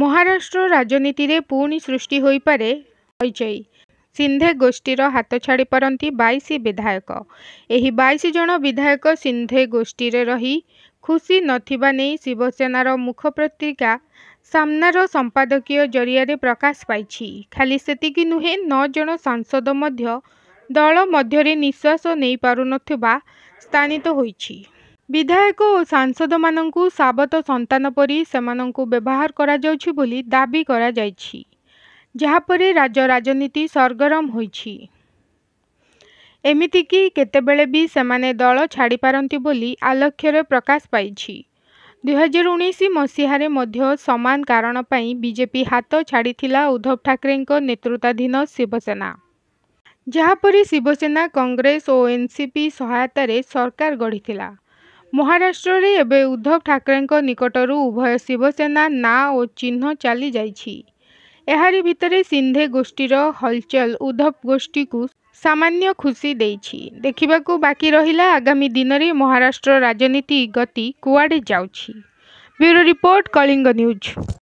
ମହାରାଷ୍ଟ୍ର ରାଜନୀତିରେ ପୁଣି ସୃଷ୍ଟି ହୋଇପାରେ ହଇଚଇ ସିନ୍ଧେ ଗୋଷ୍ଠୀର ହାତ ଛାଡ଼ିପାରନ୍ତି ବାଇଶ ବିଧାୟକ ଏହି ବାଇଶ ଜଣ ବିଧାୟକ ସିନ୍ଧେ ଗୋଷ୍ଠୀରେ ରହି ଖୁସି ନଥିବା ନେଇ ଶିବସେନାର ମୁଖ ପତ୍ରିକା ସାମ୍ନାର ସମ୍ପାଦକୀୟ ଜରିଆରେ ପ୍ରକାଶ ପାଇଛି ଖାଲି ସେତିକି ନୁହେଁ ନଅ ଜଣ ସାଂସଦ ମଧ୍ୟ ଦଳ ମଧ୍ୟରେ ନିଶ୍ୱାସ ନେଇପାରୁନଥିବା ସ୍ଥାନିତ ହୋଇଛି ବିଧାୟକ ଓ ସାଂସଦମାନଙ୍କୁ ସାବତ ସନ୍ତାନ ପରି ସେମାନଙ୍କୁ ବ୍ୟବହାର କରାଯାଉଛି ବୋଲି ଦାବି କରାଯାଇଛି ଯାହାପରେ ରାଜ୍ୟ ରାଜନୀତି ସରଗରମ ହୋଇଛି ଏମିତିକି କେତେବେଳେ ବି ସେମାନେ ଦଳ ଛାଡ଼ିପାରନ୍ତି ବୋଲି ଆଲକ୍ଷ୍ୟରେ ପ୍ରକାଶ ପାଇଛି ଦୁଇହଜାର ଉଣେଇଶ ମସିହାରେ ମଧ୍ୟ ସମାନ କାରଣ ପାଇଁ ବିଜେପି ହାତ ଛାଡ଼ିଥିଲା ଉଦ୍ଧବ ଠାକରେଙ୍କ ନେତୃତ୍ୱାଧୀନ ଶିବସେନା ଯାହାପରେ ଶିବସେନା କଂଗ୍ରେସ ଓ ଏନ୍ସିପି ସହାୟତାରେ ସରକାର ଗଢ଼ିଥିଲା ମହାରାଷ୍ଟ୍ରରେ ଏବେ ଉଦ୍ଧବ ଠାକରେଙ୍କ ନିକଟରୁ ଉଭୟ ଶିବସେନା ନାଁ ଓ ଚିହ୍ନ ଚାଲିଯାଇଛି ଏହାରି ଭିତରେ ସିନ୍ଧେ ଗୋଷ୍ଠୀର ହଲଚଲ ଉଦ୍ଧବ ଗୋଷ୍ଠୀକୁ ସାମାନ୍ୟ ଖୁସି ଦେଇଛି ଦେଖିବାକୁ ବାକି ରହିଲା ଆଗାମୀ ଦିନରେ ମହାରାଷ୍ଟ୍ର ରାଜନୀତି ଗତି କୁଆଡ଼େ ଯାଉଛି ବ୍ୟୁରୋ ରିପୋର୍ଟ କଳିଙ୍ଗ ନ୍ୟୁଜ୍